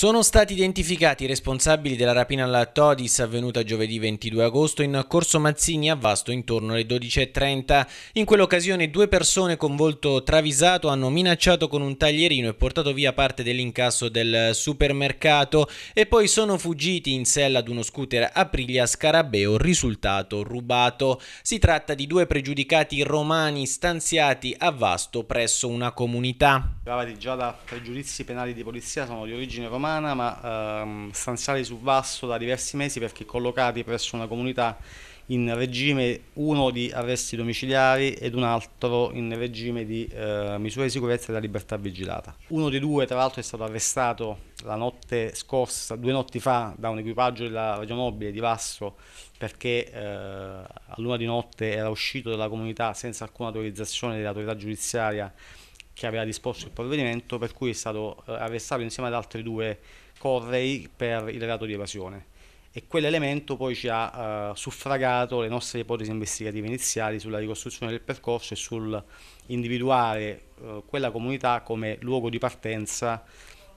Sono stati identificati i responsabili della rapina alla Todis avvenuta giovedì 22 agosto in Corso Mazzini a Vasto intorno alle 12.30. In quell'occasione due persone con volto travisato hanno minacciato con un taglierino e portato via parte dell'incasso del supermercato e poi sono fuggiti in sella ad uno scooter Aprilia Scarabeo risultato rubato. Si tratta di due pregiudicati romani stanziati a Vasto presso una comunità. Già da pregiudizi penali di polizia sono di origine romana settimana, ma ehm, stanziali su Vasto da diversi mesi perché collocati presso una comunità in regime uno di arresti domiciliari ed un altro in regime di eh, misure di sicurezza e della libertà vigilata. Uno dei due tra l'altro è stato arrestato la notte scorsa, due notti fa, da un equipaggio della radionobile di Vasso perché eh, a luna di notte era uscito dalla comunità senza alcuna autorizzazione dell'autorità giudiziaria che aveva disposto il provvedimento, per cui è stato eh, arrestato insieme ad altri due Correi per il reato di evasione. E quell'elemento poi ci ha eh, suffragato le nostre ipotesi investigative iniziali sulla ricostruzione del percorso e sul individuare eh, quella comunità come luogo di partenza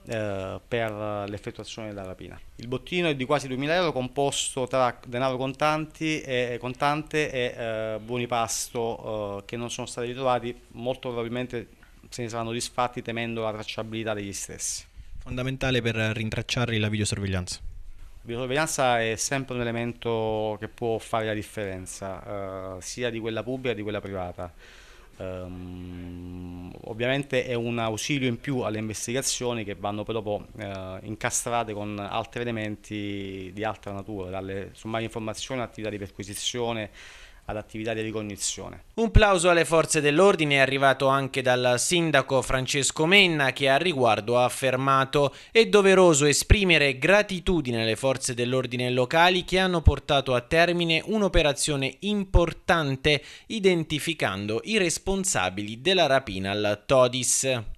eh, per l'effettuazione della rapina. Il bottino è di quasi 2.000 euro composto tra denaro contanti e, eh, contante e eh, buoni pasto che non sono stati ritrovati molto probabilmente se ne saranno disfatti temendo la tracciabilità degli stessi. Fondamentale per rintracciarli la videosorveglianza. La videosorveglianza è sempre un elemento che può fare la differenza, eh, sia di quella pubblica che di quella privata. Um, ovviamente è un ausilio in più alle investigazioni che vanno poi dopo eh, incastrate con altri elementi di altra natura, dalle sommarie informazioni, attività di perquisizione, all'attività di ricognizione. Un plauso alle forze dell'ordine è arrivato anche dal sindaco Francesco Menna che a riguardo ha affermato è doveroso esprimere gratitudine alle forze dell'ordine locali che hanno portato a termine un'operazione importante identificando i responsabili della rapina al Todis.